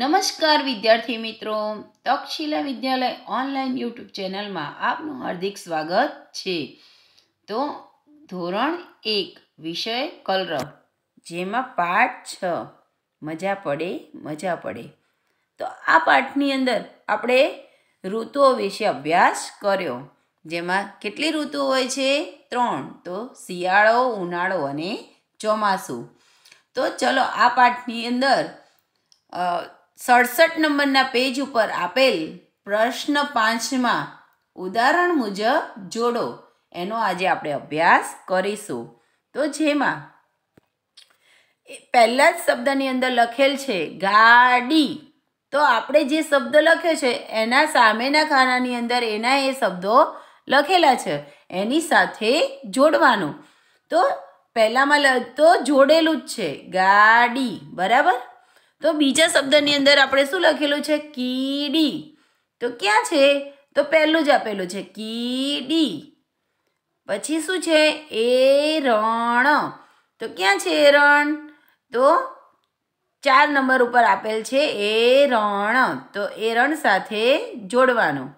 નમસ્કાર વિદ્યાર્થી મિત્રો તક્ષશિલા વિદ્યાલય ઓનલાઈન યુટ્યુબ ચેનલમાં આપનું હાર્દિક સ્વાગત છે તો ધોરણ એક વિષય કલરવ જેમાં પાઠ છ મજા પડે મજા પડે તો આ પાઠની અંદર આપણે ઋતુઓ વિશે અભ્યાસ કર્યો જેમાં કેટલી ઋતુ હોય છે ત્રણ તો શિયાળો ઉનાળો અને ચોમાસું તો ચલો આ પાઠની અંદર સડસઠ નંબરના પેજ ઉપર આપેલ પ્રશ્ન પાંચમાં ઉદાહરણ મુજબ જોડો એનો આજે આપણે અભ્યાસ કરીશું તો જેમાં પહેલા જ શબ્દની અંદર લખેલ છે ગાડી તો આપણે જે શબ્દ લખ્યો છે એના સામેના ખાનાની અંદર એના એ શબ્દો લખેલા છે એની સાથે જોડવાનું તો પહેલાંમાં તો જોડેલું જ છે ગાડી બરાબર તો બીજા શબ્દની અંદર આપણે શું લખેલું છે કીડી તો ક્યાં છે તો પહેલું જ આપેલું છે કીડી પછી શું છે એ રણ તો ક્યાં છે એ રણ તો ચાર નંબર ઉપર આપેલ છે એ રણ તો એ રણ સાથે જોડવાનું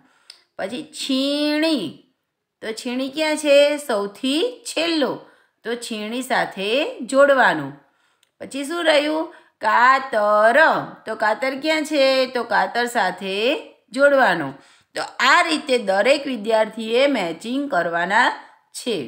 પછી છીણી તો છીણી ક્યાં છે સૌથી છેલ્લો તો છીણી સાથે જોડવાનું પછી શું રહ્યું કાતર તો કાતર ક્યાં છે તો કાતર સાથે જોડવાનું તો આ રીતે દરેક વિદ્યાર્થીએ મેચિંગ કરવાના છે